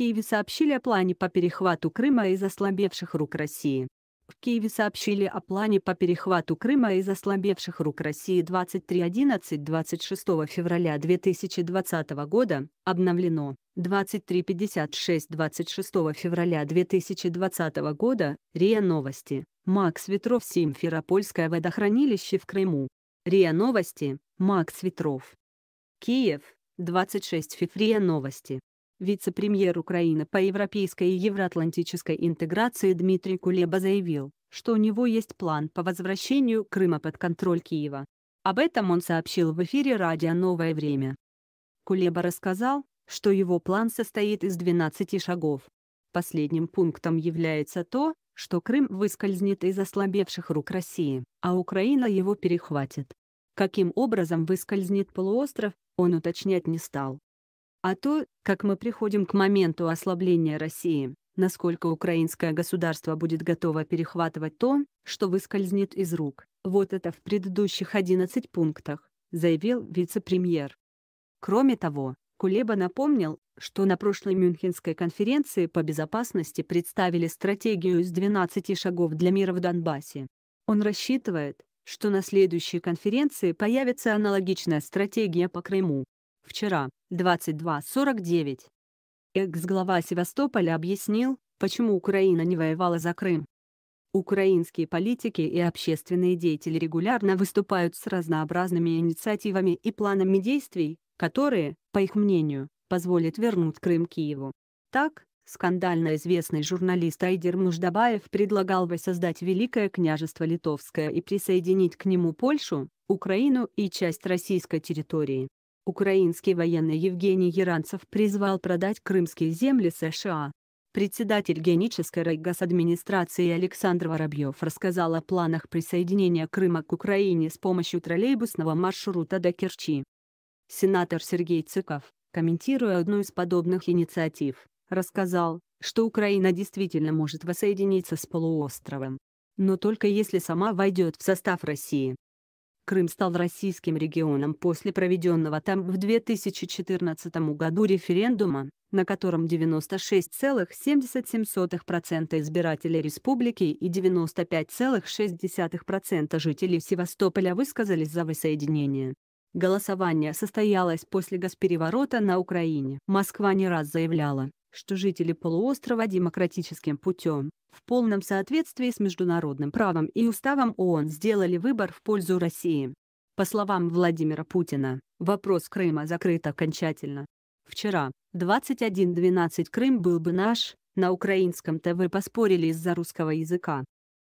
Киеве сообщили о плане по перехвату Крыма из ослабевших рук России. В Киеве сообщили о плане по перехвату Крыма из ослабевших рук России 23.11-26 февраля 2020 года, обновлено 23.56-26 февраля 2020 года, РИА Новости, Макс Ветров Симферопольское водохранилище в Крыму. РИА Новости, Макс Ветров. Киев, 26 февраля Новости. Вице-премьер Украины по европейской и евроатлантической интеграции Дмитрий Кулеба заявил, что у него есть план по возвращению Крыма под контроль Киева. Об этом он сообщил в эфире радио «Новое время». Кулеба рассказал, что его план состоит из 12 шагов. Последним пунктом является то, что Крым выскользнет из ослабевших рук России, а Украина его перехватит. Каким образом выскользнет полуостров, он уточнять не стал. А то, как мы приходим к моменту ослабления России, насколько украинское государство будет готово перехватывать то, что выскользнет из рук. Вот это в предыдущих 11 пунктах, заявил вице-премьер. Кроме того, Кулеба напомнил, что на прошлой Мюнхенской конференции по безопасности представили стратегию из 12 шагов для мира в Донбассе. Он рассчитывает, что на следующей конференции появится аналогичная стратегия по Крыму вчера, 22.49. Экс-глава Севастополя объяснил, почему Украина не воевала за Крым. Украинские политики и общественные деятели регулярно выступают с разнообразными инициативами и планами действий, которые, по их мнению, позволят вернуть Крым Киеву. Так, скандально известный журналист Айдер Муждабаев предлагал воссоздать Великое княжество Литовское и присоединить к нему Польшу, Украину и часть российской территории. Украинский военный Евгений Яранцев призвал продать крымские земли США. Председатель Генической райгосадминистрации Александр Воробьев рассказал о планах присоединения Крыма к Украине с помощью троллейбусного маршрута до Керчи. Сенатор Сергей Цыков, комментируя одну из подобных инициатив, рассказал, что Украина действительно может воссоединиться с полуостровом. Но только если сама войдет в состав России. Крым стал российским регионом после проведенного там в 2014 году референдума, на котором 96,77% избирателей республики и 95,6% жителей Севастополя высказались за воссоединение. Голосование состоялось после госпереворота на Украине. Москва не раз заявляла, что жители полуострова демократическим путем, в полном соответствии с международным правом и уставом ООН сделали выбор в пользу России. По словам Владимира Путина, вопрос Крыма закрыт окончательно. Вчера, 21.12 Крым был бы наш, на украинском ТВ поспорили из-за русского языка.